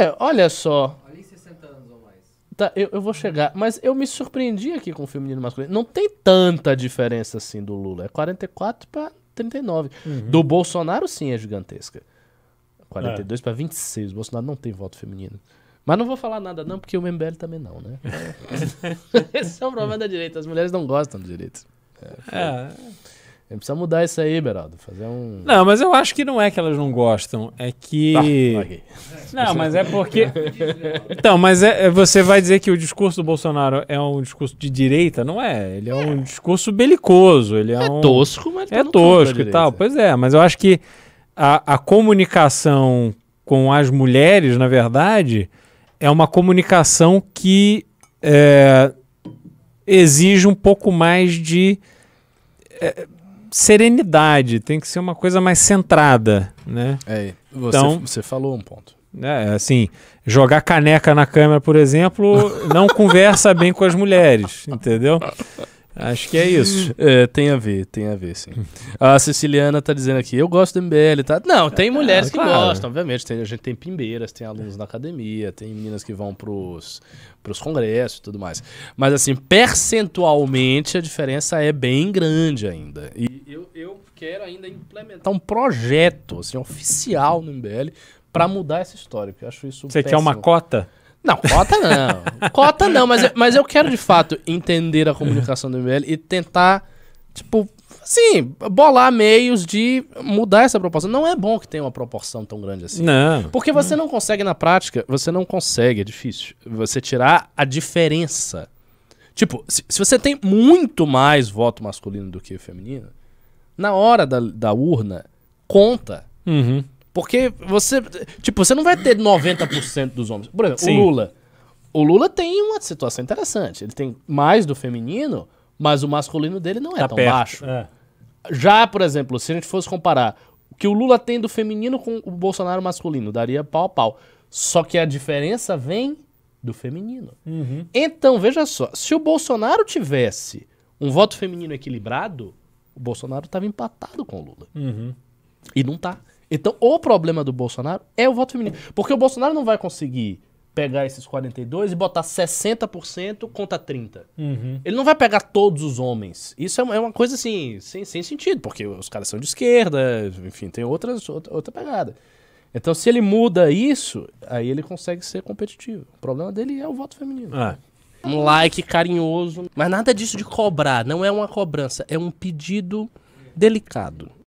É, olha só. Ali em 60 anos ou mais. Tá, eu, eu vou chegar. Mas eu me surpreendi aqui com o feminino masculino. Não tem tanta diferença assim do Lula. É 44 pra 39. Uhum. Do Bolsonaro, sim, é gigantesca. 42 é. pra 26. O Bolsonaro não tem voto feminino. Mas não vou falar nada, não, porque o MBL também não, né? Esse é o problema da direita. As mulheres não gostam do direito. É, é. Precisa mudar isso aí, Beraldo. Fazer um. Não, mas eu acho que não é que elas não gostam. É que. Tá, não, mas é porque. Então, mas é, é, você vai dizer que o discurso do Bolsonaro é um discurso de direita? Não é. Ele é, é. um discurso belicoso. Ele é, é um... tosco, mas. É tá é tosco e tal. Pois é, mas eu acho que a, a comunicação com as mulheres, na verdade, é uma comunicação que é, exige um pouco mais de. É, serenidade, tem que ser uma coisa mais centrada, né? É, você, então, você falou um ponto. É, assim, jogar caneca na câmera, por exemplo, não conversa bem com as mulheres, entendeu? Acho que é isso. É, tem a ver, tem a ver, sim. A Ceciliana tá dizendo aqui, eu gosto do MBL, tá? Não, tem é, mulheres claro. que gostam, obviamente. Tem, a gente tem pimbeiras, tem alunos na academia, tem meninas que vão pros, pros congressos e tudo mais. Mas, assim, percentualmente a diferença é bem grande ainda. E quero ainda implementar tá um projeto assim, oficial no MBL para mudar essa história, porque eu acho isso Você péssimo. quer uma cota? Não, cota não. cota não, mas, eu, mas eu quero de fato entender a comunicação do MBL e tentar, tipo, sim bolar meios de mudar essa proporção. Não é bom que tenha uma proporção tão grande assim. Não. Porque você não, não consegue na prática, você não consegue, é difícil. Você tirar a diferença. Tipo, se, se você tem muito mais voto masculino do que feminino, na hora da, da urna, conta. Uhum. Porque você. Tipo, você não vai ter 90% dos homens. Por exemplo, Sim. o Lula. O Lula tem uma situação interessante. Ele tem mais do feminino, mas o masculino dele não é tá tão perto. baixo. É. Já, por exemplo, se a gente fosse comparar o que o Lula tem do feminino com o Bolsonaro masculino, daria pau a pau. Só que a diferença vem do feminino. Uhum. Então, veja só, se o Bolsonaro tivesse um voto feminino equilibrado, o Bolsonaro estava empatado com o Lula. Uhum. E não tá. Então, o problema do Bolsonaro é o voto feminino. Porque o Bolsonaro não vai conseguir pegar esses 42 e botar 60% contra 30%. Uhum. Ele não vai pegar todos os homens. Isso é, é uma coisa assim, sem, sem sentido, porque os caras são de esquerda, enfim, tem outras, outra, outra pegada. Então, se ele muda isso, aí ele consegue ser competitivo. O problema dele é o voto feminino. Ah. Um like carinhoso. Mas nada disso de cobrar. Não é uma cobrança. É um pedido delicado.